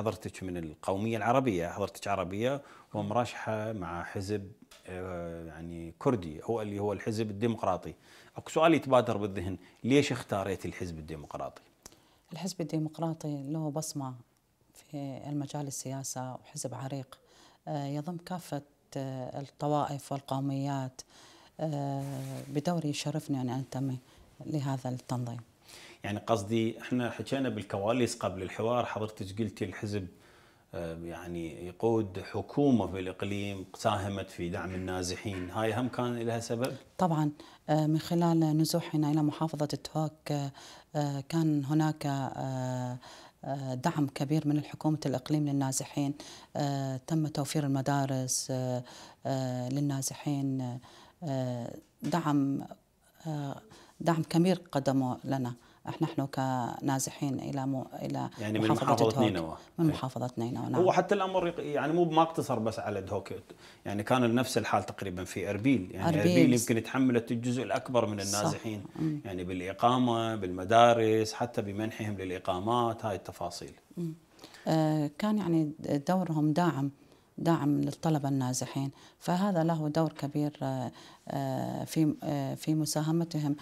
حضرتك من القوميه العربيه حضرتك عربيه ومرشحه مع حزب آه، يعني كردي هو اللي هو الحزب الديمقراطي اكو سؤال يتبادر بالذهن ليش اختاريت الحزب الديمقراطي الحزب الديمقراطي له بصمه في المجال السياسه وحزب عريق آه، يضم كافه آه، الطوائف والقوميات بدوري يشرفني ان انتمي لهذا التنظيم يعني قصدي احنا حكينا بالكواليس قبل الحوار حضرتك قلتي الحزب آه، يعني يقود حكومه في الإقليم ساهمت في دعم النازحين، هاي هم كان لها سبب؟ طبعا آه، من خلال نزوحنا الى محافظه التوك آه، كان هناك دعم كبير من الحكومة الإقليم للنازحين تم توفير المدارس للنازحين دعم دعم كبير قدمه لنا نحن كنازحين الى مو الى يعني من محافظه نينوى من إيه. محافظه نينوى نعم هو حتى الامر يعني مو ما اقتصر بس على دهوك يعني كان نفس الحال تقريبا في اربيل يعني اربيل, أربيل يمكن تحملت الجزء الاكبر من النازحين صح. يعني بالاقامه بالمدارس حتى بمنحهم للاقامات هاي التفاصيل آه كان يعني دورهم داعم دعم للطلبة النازحين فهذا له دور كبير آه، آه، في آه، في مساهمتهم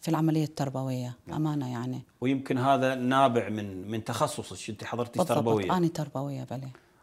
في العملية التربوية نعم. أمانة يعني ويمكن هذا نابع من من تخصصك أنت حضرتي تربوية أنا تربوية بلي